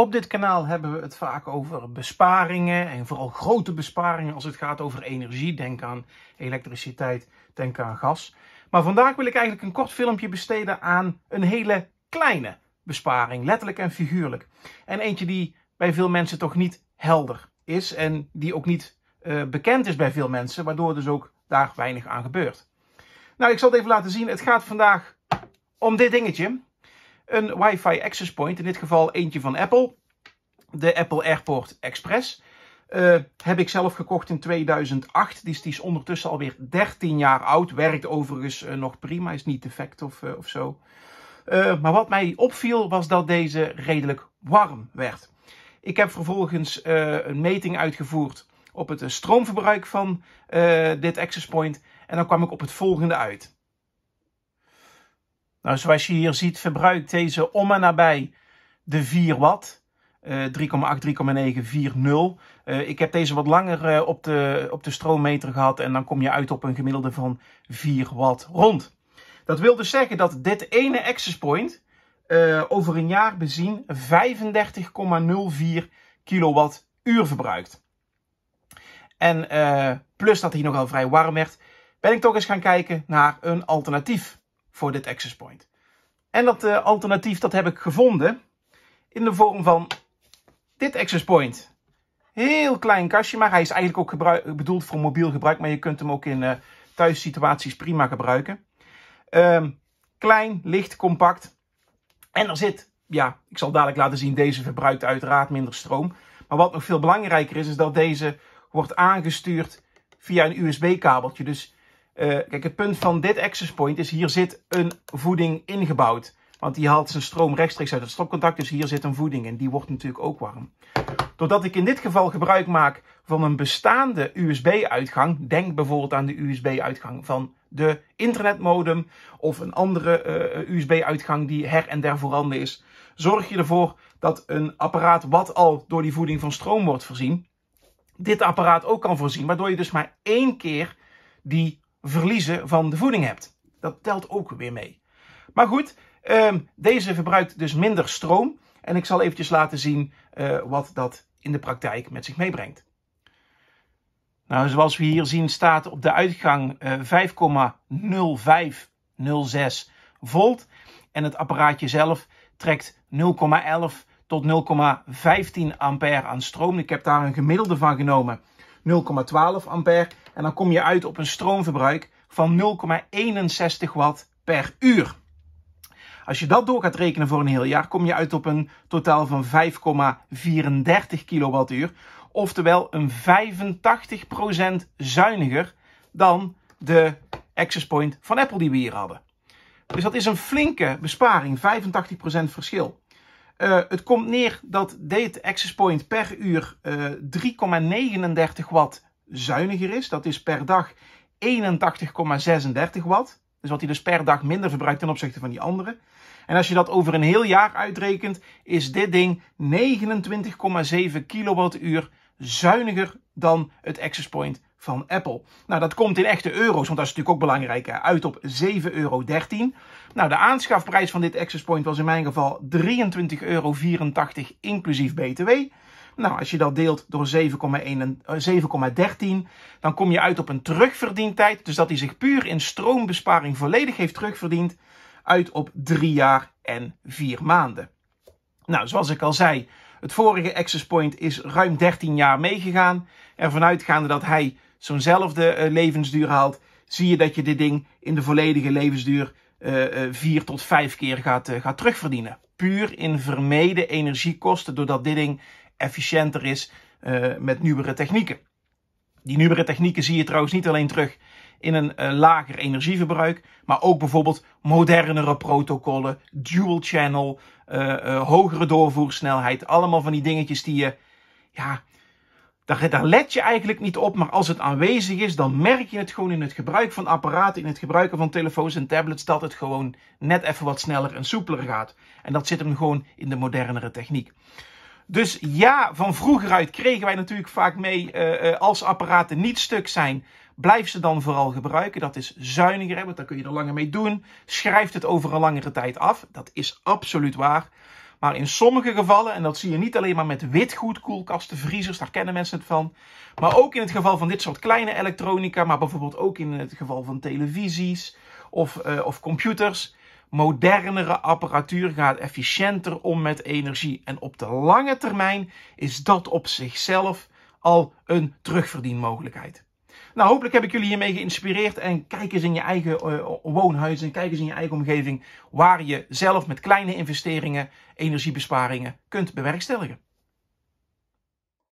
Op dit kanaal hebben we het vaak over besparingen en vooral grote besparingen als het gaat over energie. Denk aan elektriciteit, denk aan gas. Maar vandaag wil ik eigenlijk een kort filmpje besteden aan een hele kleine besparing, letterlijk en figuurlijk. En eentje die bij veel mensen toch niet helder is en die ook niet eh, bekend is bij veel mensen, waardoor dus ook daar weinig aan gebeurt. Nou, ik zal het even laten zien. Het gaat vandaag om dit dingetje een Wi-Fi access point, in dit geval eentje van Apple, de Apple Airport Express. Eh, heb ik zelf gekocht in 2008. Die is, die is, ondertussen alweer 13 jaar oud. Werkt overigens eh, nog prima. Is niet defect of, eh, of zo. maar wat mij opviel was dat deze redelijk warm werd. Ik heb vervolgens een meting uitgevoerd op het stroomverbruik van dit access point. En dan kwam ik op het volgende uit. Nou, zoals je hier ziet, verbruikt deze om en nabij de 4 watt. 3,8, 3,9, 4,0. ik heb deze wat langer eh, op, de, op de stroommeter gehad en dan kom je uit op een gemiddelde van 4 watt rond. Dat wil dus zeggen dat dit ene access point eh, over een jaar bezien 35,04 kilowattuur verbruikt. En eh, plus dat hij nogal vrij warm werd, ben ik toch eens gaan kijken naar een alternatief voor dit access point. En dat eh, alternatief dat heb ik gevonden in de vorm van dit access point. Heel klein kastje, maar hij is eigenlijk ook bedoeld voor mobiel gebruik. Maar je kunt hem ook in uh, thuissituaties prima gebruiken. Ehm, klein, licht, compact. En er zit, ja, ik zal dadelijk laten zien, deze verbruikt uiteraard minder stroom. Maar wat nog veel belangrijker is, is dat deze wordt aangestuurd via een USB-kabeltje. Dus eh, kijk, het punt van dit access point is hier zit een voeding ingebouwd. Want die haalt zijn stroom rechtstreeks uit het stopcontact. Dus hier zit een voeding in. Die wordt natuurlijk ook warm. Doordat ik in dit geval gebruik maak van een bestaande USB-uitgang. Denk bijvoorbeeld aan de USB-uitgang van de internetmodem. Of een andere eh, USB-uitgang die her en der voorhanden is. Zorg je ervoor dat een apparaat wat al door die voeding van stroom wordt voorzien. Dit apparaat ook kan voorzien. Waardoor je dus maar één keer die verliezen van de voeding hebt. Dat telt ook weer mee. Maar goed, ehm, deze verbruikt dus minder stroom. En ik zal eventjes laten zien eh, wat dat in de praktijk met zich meebrengt. Nou, zoals we hier zien staat op de uitgang 5,0506 eh, volt. En het apparaatje zelf trekt 0,11 tot 0,15 ampère aan stroom. Ik heb daar een gemiddelde van genomen. 0,12 ampère. En dan kom je uit op een stroomverbruik van 0,61 watt per uur. Als je dat door gaat rekenen voor een heel jaar, kom je uit op een totaal van 5,34 kilowattuur. Oftewel een 85% zuiniger dan de access point van Apple die we hier hadden. Dus dat is een flinke besparing, 85% verschil. Eh, het komt neer dat dit access point per uur 3,39 eh, watt zuiniger is. Dat is per dag 81,36 watt. Dus wat hij dus per dag minder verbruikt ten opzichte van die andere. En als je dat over een heel jaar uitrekent, is dit ding 29,7 kilowattuur zuiniger dan het access point van Apple. Nou, dat komt in echte euro's, want dat is natuurlijk ook belangrijk, hè, uit op 7,13 euro. Nou, de aanschafprijs van dit Access Point was in mijn geval 23,84 euro inclusief BTW. Nou, als je dat deelt door 7,13, eh, dan kom je uit op een terugverdientijd. Dus dat hij zich puur in stroombesparing volledig heeft terugverdiend. Uit op 3 jaar en 4 maanden. Nou, zoals ik al zei, het vorige Access Point is ruim 13 jaar meegegaan. Ervan uitgaande dat hij zo'nzelfde eh, levensduur haalt, zie je dat je dit ding in de volledige levensduur eh, eh, vier tot vijf keer gaat, gaat terugverdienen. Puur in vermeden energiekosten, doordat dit ding efficiënter is met nieuwere technieken. Die nieuwere technieken zie je trouwens niet alleen terug in een lager energieverbruik, maar ook bijvoorbeeld modernere protocollen, dual channel, hogere doorvoersnelheid. Allemaal van die dingetjes die je ja, daar, daar, let je eigenlijk niet op, maar als het aanwezig is, dan merk je het gewoon in het gebruik van apparaten, in het gebruiken van telefoons en tablets, dat het gewoon net even wat sneller en soepeler gaat. En dat zit hem gewoon in de modernere techniek. Dus ja, van vroeger uit kregen wij natuurlijk vaak mee, eh, eh, als apparaten niet stuk zijn, blijf ze dan vooral gebruiken. Dat is zuiniger, want dan kun je er langer mee doen. Schrijft het over een langere tijd af. Dat is absoluut waar. Maar in sommige gevallen, en dat zie je niet alleen maar met witgoed, koelkasten, vriezers, daar kennen mensen het van. Maar ook in het geval van dit soort kleine elektronica, maar bijvoorbeeld ook in het geval van televisies of, eh, of computers. Modernere apparatuur gaat efficiënter om met energie. En op de lange termijn is dat op zichzelf al een terugverdienmogelijkheid. Nou, hopelijk heb ik jullie hiermee geïnspireerd. En kijk eens in je eigen eh, woonhuis en kijk eens in je eigen omgeving waar je zelf met kleine investeringen energiebesparingen kunt bewerkstelligen.